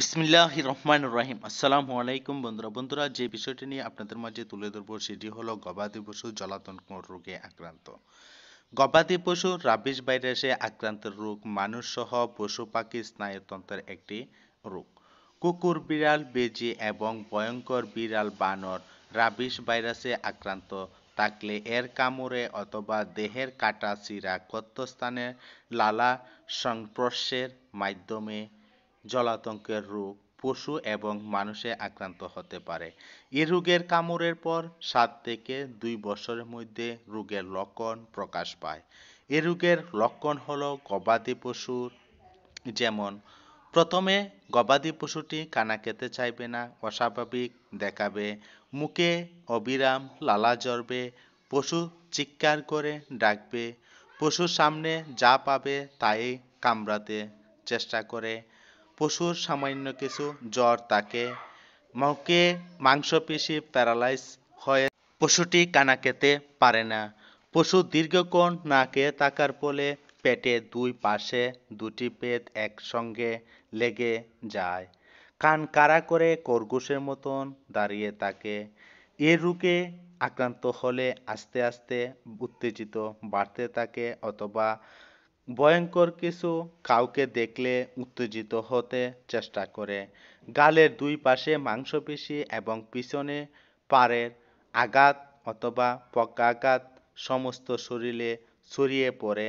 বিসমিল্লাহ রহমান রাহিম আসসালামু আলাইকুম বন্ধুরা বন্ধুরা যে বিষয়টি নিয়ে আপনাদের মাঝে তুলে ধরবো সেটি হলো গবাদি পশু জলাতন রোগে আক্রান্ত গবাদি পশু রাবিস ভাইরাসে আক্রান্ত রোগ মানুষ সহ পশু পাখি স্নায়ুতন্ত্রের একটি রোগ কুকুর বিড়াল বেজি এবং ভয়ঙ্কর বিড়াল বানর রাবিস ভাইরাসে আক্রান্ত থাকলে এর কামড়ে অথবা দেহের কাটা চিরা ক্ষতস্থানে লালা সংস্পর্শের মাধ্যমে জলাতঙ্কের রোগ পশু এবং মানুষে আক্রান্ত হতে পারে এ রোগের কামড়ের পর সাত থেকে দুই বছরের মধ্যে রোগের লক্ষণ প্রকাশ পায় এ রোগের লক্ষণ হলো গবাদি পশুর যেমন প্রথমে গবাদি পশুটি কানা খেতে চাইবে না অস্বাভাবিক দেখাবে মুখে অবিরাম লালা জ্বরবে পশু চিৎকার করে ডাকবে পশুর সামনে যা পাবে তাই কামড়াতে চেষ্টা করে পশুর সামান্য কিছু জ্বর তাকে মুখে মাংসপেশি প্যারালাইজ হয়ে পশুটি কানা খেতে পারে না পশু দীর্ঘক্ষণ না খেয়ে থাকার ফলে পেটে দুই পাশে দুটি পেট একসঙ্গে লেগে যায় কান কারা করে করগুশের মতন দাঁড়িয়ে থাকে এ রুকে আক্রান্ত হলে আস্তে আস্তে উত্তেজিত বাড়তে থাকে অথবা ভয়ঙ্কর কিছু কাউকে দেখলে উত্তেজিত হতে চেষ্টা করে গালের দুই পাশে মাংসপেশি এবং পিছনে পাড়ের আঘাত অথবা পকাঘাত সমস্ত শরীরে ছড়িয়ে পড়ে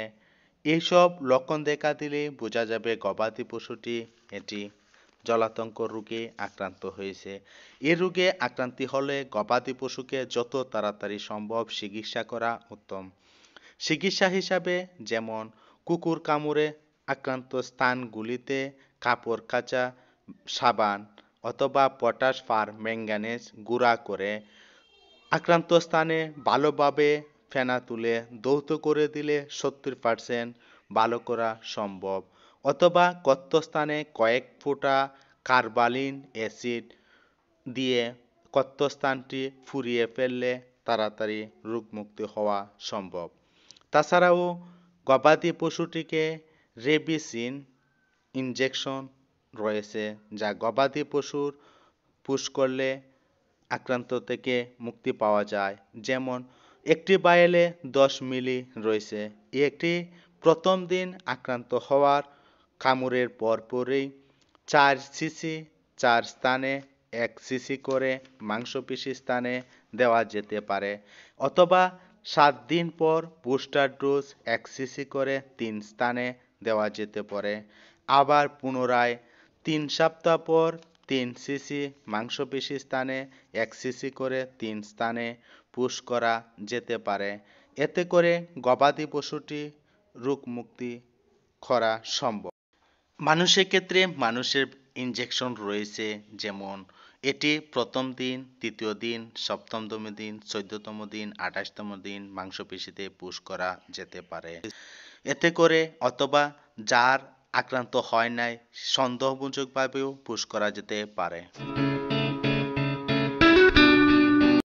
এইসব লক্ষণ দেখা দিলে বোঝা যাবে গবাদি পশুটি এটি জলাতঙ্ক রোগে আক্রান্ত হয়েছে এ রোগে আক্রান্তি হলে গবাদি পশুকে যত তাড়াতাড়ি সম্ভব চিকিৎসা করা উত্তম চিকিৎসা হিসাবে যেমন কুকুর কামড়ে আক্রান্ত স্থানগুলিতে কাপড় কাচা সাবান অথবা পটাশ ফার ম্যাঙ্গানেজ গুঁড়া করে আক্রান্ত স্থানে ভালোভাবে ফেনা তুলে দৌত করে দিলে সত্তর পার্সেন্ট ভালো করা সম্ভব অথবা কত্ত স্থানে কয়েক ফোঁটা কার্বালিন অ্যাসিড দিয়ে কত্তস্থানটি ফুরিয়ে ফেললে তাড়াতাড়ি রোগমুক্ত হওয়া সম্ভব তাছাড়াও গবাদি পশুটিকে রেবিসিন ইনজেকশন রয়েছে যা গবাদি পশুর পুশ করলে আক্রান্ত থেকে মুক্তি পাওয়া যায় যেমন একটি বায়েলে দশ মিলি রয়েছে এটি প্রথম দিন আক্রান্ত হওয়ার কামড়ের পরপরই চার সিসি চার স্থানে এক সিসি করে মাংসপেশি স্থানে দেওয়া যেতে পারে অথবা সাত দিন পর বুস্টার ডোজ সিসি করে তিন স্থানে দেওয়া যেতে পারে আবার পুনরায় তিন সপ্তাহ পর তিন সিসি মাংসপেশি স্থানে এক সিসি করে তিন স্থানে পুশ করা যেতে পারে এতে করে গবাদি পশুটি রোগমুক্তি করা সম্ভব মানুষের ক্ষেত্রে মানুষের ইনজেকশন রয়েছে যেমন এটি প্রথম দিন তৃতীয় দিন সপ্তমতম দিন চোদ্দতম দিন আঠাশতম দিন মাংসপেশিতে পুশ করা যেতে পারে এতে করে অথবা যার আক্রান্ত হয় নাই সন্দেহমূলকভাবেও পুশ করা যেতে পারে